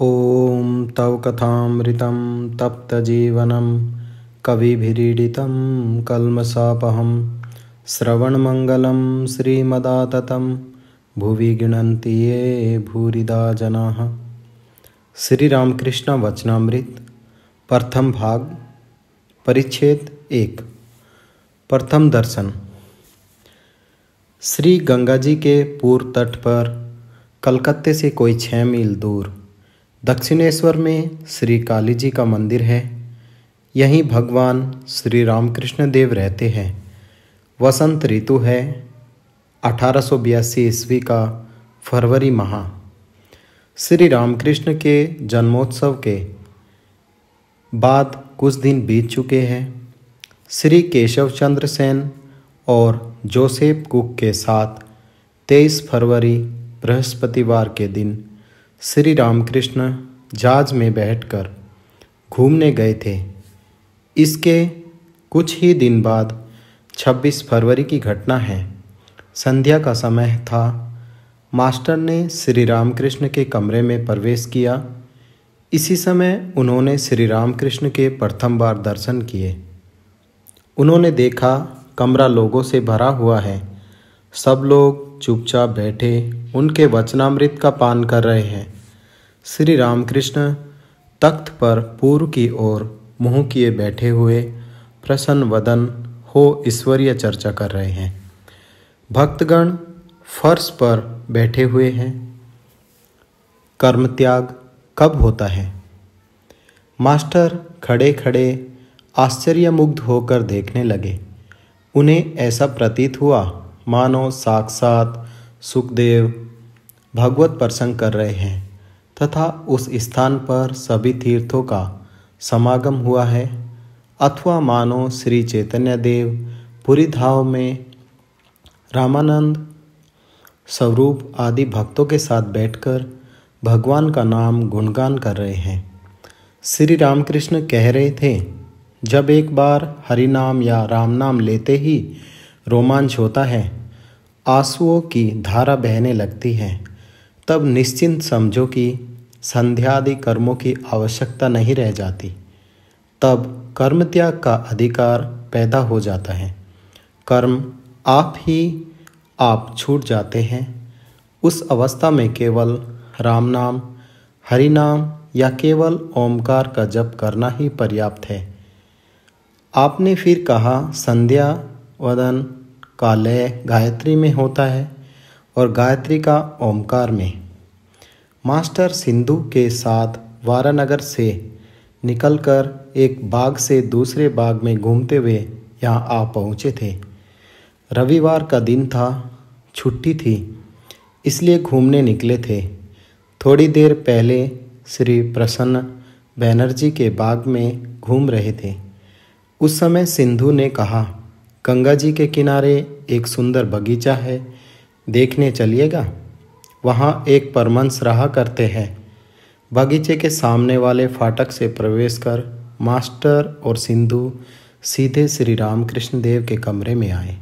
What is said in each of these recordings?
ओम तव कथामृतं कलम सापहम श्रवण मंगल श्रीमदात भुवि गृणन्ति ये भूरिदा श्री श्रीरामकृष्ण वचनामृत प्रथम भाग परिच्छेद एक प्रथम दर्शन श्री गंगा जी के पूर्व तट पर कलकत्ते से कोई छः मील दूर दक्षिणेश्वर में श्री काली जी का मंदिर है यहीं भगवान श्री रामकृष्ण देव रहते हैं वसंत ऋतु है अठारह ईस्वी का फरवरी माह श्री रामकृष्ण के जन्मोत्सव के बाद कुछ दिन बीत चुके हैं श्री केशव चंद्र सेन और जोसेफ कुक के साथ 23 फरवरी बृहस्पतिवार के दिन श्री रामकृष्ण जहाज में बैठकर घूमने गए थे इसके कुछ ही दिन बाद 26 फरवरी की घटना है संध्या का समय था मास्टर ने श्री रामकृष्ण के कमरे में प्रवेश किया इसी समय उन्होंने श्री रामकृष्ण के प्रथम बार दर्शन किए उन्होंने देखा कमरा लोगों से भरा हुआ है सब लोग चुपचाप बैठे उनके वचनामृत का पान कर रहे हैं श्री रामकृष्ण तख्त पर पूर्व की ओर मुंह किए बैठे हुए प्रसन्न वदन हो ईश्वरीय चर्चा कर रहे हैं भक्तगण फर्श पर बैठे हुए हैं कर्म त्याग कब होता है मास्टर खड़े खड़े आश्चर्यमुग्ध होकर देखने लगे उन्हें ऐसा प्रतीत हुआ मानो साक्षात सुखदेव भगवत प्रसंग कर रहे हैं तथा उस स्थान पर सभी तीर्थों का समागम हुआ है अथवा मानो श्री चैतन्य देव पूरी धाव में रामानंद स्वरूप आदि भक्तों के साथ बैठकर भगवान का नाम गुणगान कर रहे हैं श्री रामकृष्ण कह रहे थे जब एक बार हरि नाम या राम नाम लेते ही रोमांच होता है आंसुओं की धारा बहने लगती है तब निश्चिंत समझो कि संध्यादि कर्मों की आवश्यकता नहीं रह जाती तब कर्म त्याग का अधिकार पैदा हो जाता है कर्म आप ही आप छूट जाते हैं उस अवस्था में केवल राम नाम हरि नाम या केवल ओमकार का जप करना ही पर्याप्त है आपने फिर कहा संध्या वदन का लय गायत्री में होता है और गायत्री का ओमकार में मास्टर सिंधु के साथ वारानगर से निकलकर एक बाग से दूसरे बाग में घूमते हुए यहाँ आ पहुँचे थे रविवार का दिन था छुट्टी थी इसलिए घूमने निकले थे थोड़ी देर पहले श्री प्रसन्न बैनर्जी के बाग में घूम रहे थे उस समय सिंधु ने कहा गंगा जी के किनारे एक सुंदर बगीचा है देखने चलिएगा वहाँ एक परमंश रहा करते हैं बगीचे के सामने वाले फाटक से प्रवेश कर मास्टर और सिंधु सीधे श्री रामकृष्ण देव के कमरे में आए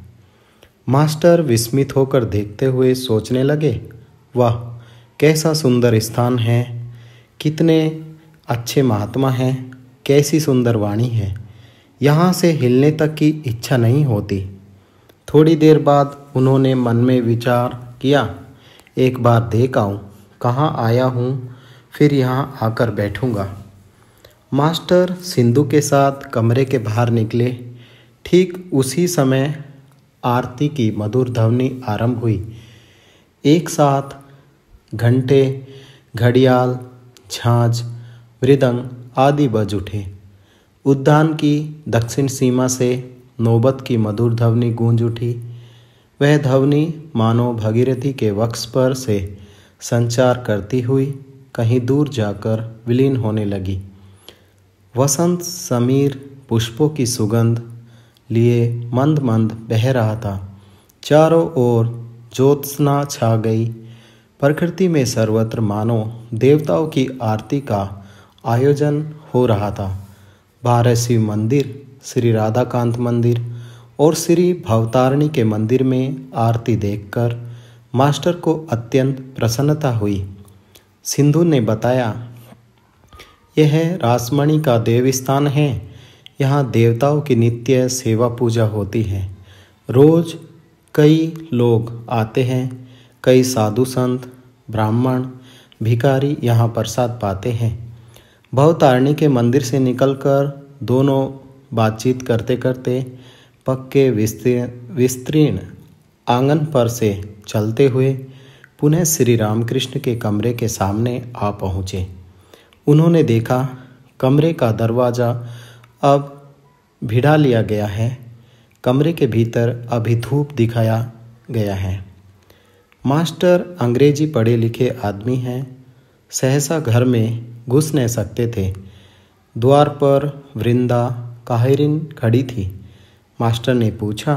मास्टर विस्मित होकर देखते हुए सोचने लगे वाह कैसा सुंदर स्थान है कितने अच्छे महात्मा हैं कैसी सुंदर वाणी है यहाँ से हिलने तक की इच्छा नहीं होती थोड़ी देर बाद उन्होंने मन में विचार किया एक बार देख आऊँ कहाँ आया हूँ फिर यहाँ आकर बैठूँगा मास्टर सिंधु के साथ कमरे के बाहर निकले ठीक उसी समय आरती की मधुर ध्वनि आरंभ हुई एक साथ घंटे घड़ियाल झांझ मृदंग आदि बज उठे उद्यान की दक्षिण सीमा से नौबत की मधुर ध्वनि गूंज उठी वह ध्वनि मानो भगीरथी के वक्ष पर से संचार करती हुई कहीं दूर जाकर विलीन होने लगी वसंत समीर पुष्पों की सुगंध लिए मंद मंद बह रहा था चारों ओर ज्योत्सना छा गई प्रकृति में सर्वत्र मानो देवताओं की आरती का आयोजन हो रहा था बारह शिव मंदिर श्री राधाकांत मंदिर और श्री भवतारणी के मंदिर में आरती देखकर मास्टर को अत्यंत प्रसन्नता हुई सिंधु ने बताया यह रासमणी का देवस्थान है यहाँ देवताओं की नित्य सेवा पूजा होती है रोज़ कई लोग आते हैं कई साधु संत ब्राह्मण भिकारी यहाँ प्रसाद पाते हैं भवतारिणी के मंदिर से निकलकर दोनों बातचीत करते करते पक्के विस्तीर्ण विस्तीर्ण आंगन पर से चलते हुए पुनः श्री रामकृष्ण के कमरे के सामने आ पहुँचे उन्होंने देखा कमरे का दरवाज़ा अब भिड़ा लिया गया है कमरे के भीतर अभी धूप दिखाया गया है मास्टर अंग्रेजी पढ़े लिखे आदमी हैं सहसा घर में घुस नहीं सकते थे द्वार पर वृंदा काहिरिन खड़ी थी मास्टर ने पूछा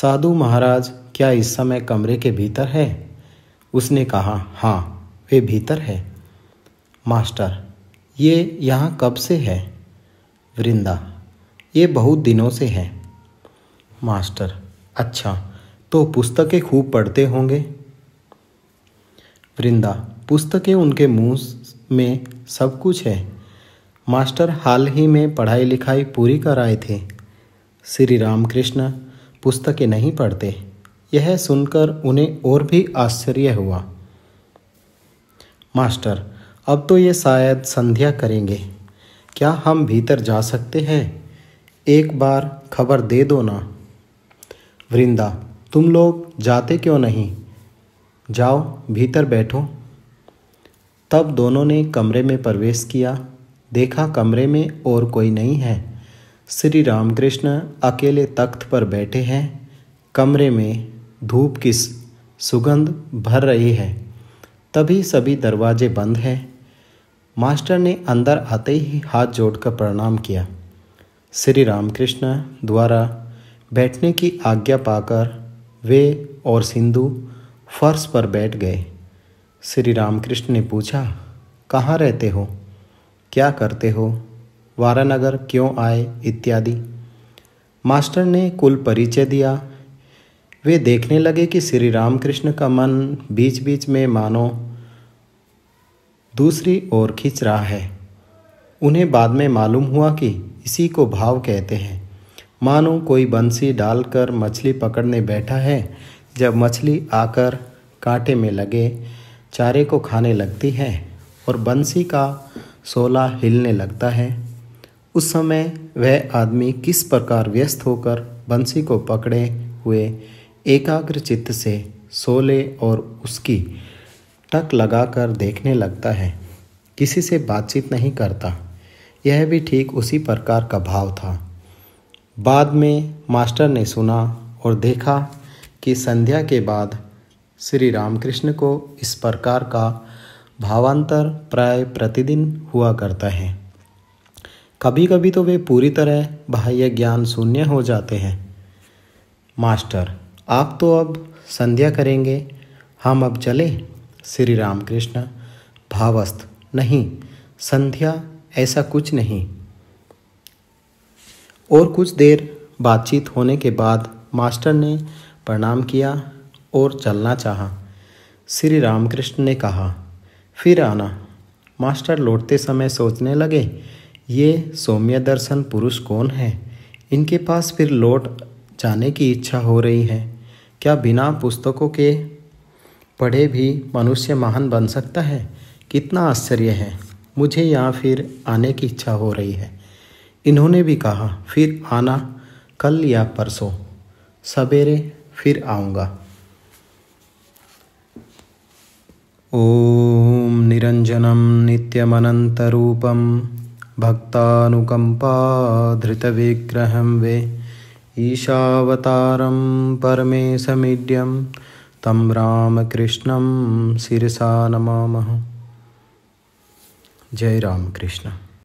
साधु महाराज क्या इस समय कमरे के भीतर है उसने कहा हाँ वे भीतर है मास्टर ये यहाँ कब से है वृंदा ये बहुत दिनों से है मास्टर अच्छा तो पुस्तकें खूब पढ़ते होंगे वृंदा पुस्तकें उनके मुंह में सब कुछ है मास्टर हाल ही में पढ़ाई लिखाई पूरी कर आए थे श्री रामकृष्ण पुस्तकें नहीं पढ़ते यह सुनकर उन्हें और भी आश्चर्य हुआ मास्टर अब तो ये शायद संध्या करेंगे क्या हम भीतर जा सकते हैं एक बार खबर दे दो ना वृंदा तुम लोग जाते क्यों नहीं जाओ भीतर बैठो तब दोनों ने कमरे में प्रवेश किया देखा कमरे में और कोई नहीं है श्री रामकृष्ण अकेले तख्त पर बैठे हैं कमरे में धूप की सुगंध भर रही है तभी सभी दरवाजे बंद हैं मास्टर ने अंदर आते ही हाथ जोड़कर प्रणाम किया श्री रामकृष्ण द्वारा बैठने की आज्ञा पाकर वे और सिंधु फर्श पर बैठ गए श्री रामकृष्ण ने पूछा कहाँ रहते हो क्या करते हो वारानगर क्यों आए इत्यादि मास्टर ने कुल परिचय दिया वे देखने लगे कि श्री रामकृष्ण का मन बीच बीच में मानो दूसरी ओर खींच रहा है उन्हें बाद में मालूम हुआ कि इसी को भाव कहते हैं मानो कोई बंसी डालकर मछली पकड़ने बैठा है जब मछली आकर कांटे में लगे चारे को खाने लगती है और बंसी का सोला हिलने लगता है उस समय वह आदमी किस प्रकार व्यस्त होकर बंसी को पकड़े हुए एकाग्र चित्त से सोले और उसकी टक लगाकर देखने लगता है किसी से बातचीत नहीं करता यह भी ठीक उसी प्रकार का भाव था बाद में मास्टर ने सुना और देखा कि संध्या के बाद श्री रामकृष्ण को इस प्रकार का भावांतर प्राय प्रतिदिन हुआ करता है कभी कभी तो वे पूरी तरह बाह्य ज्ञान शून्य हो जाते हैं मास्टर आप तो अब संध्या करेंगे हम अब चले श्री रामकृष्ण भावस्थ नहीं संध्या ऐसा कुछ नहीं और कुछ देर बातचीत होने के बाद मास्टर ने प्रणाम किया और चलना चाहा श्री रामकृष्ण ने कहा फिर आना मास्टर लौटते समय सोचने लगे ये सौम्य दर्शन पुरुष कौन है इनके पास फिर लौट जाने की इच्छा हो रही है क्या बिना पुस्तकों के पढ़े भी मनुष्य महान बन सकता है कितना आश्चर्य है मुझे यहाँ फिर आने की इच्छा हो रही है इन्होंने भी कहा फिर आना कल या परसों सवेरे फिर आऊँगा ॐ निरञ्जनं नित्यमनन्तरूपं भक्तानुकम्पा धृतविग्रहं वे ईशावतारं परमेशमीड्यं तं रामकृष्णं शिरसा नमामः जय रामकृष्ण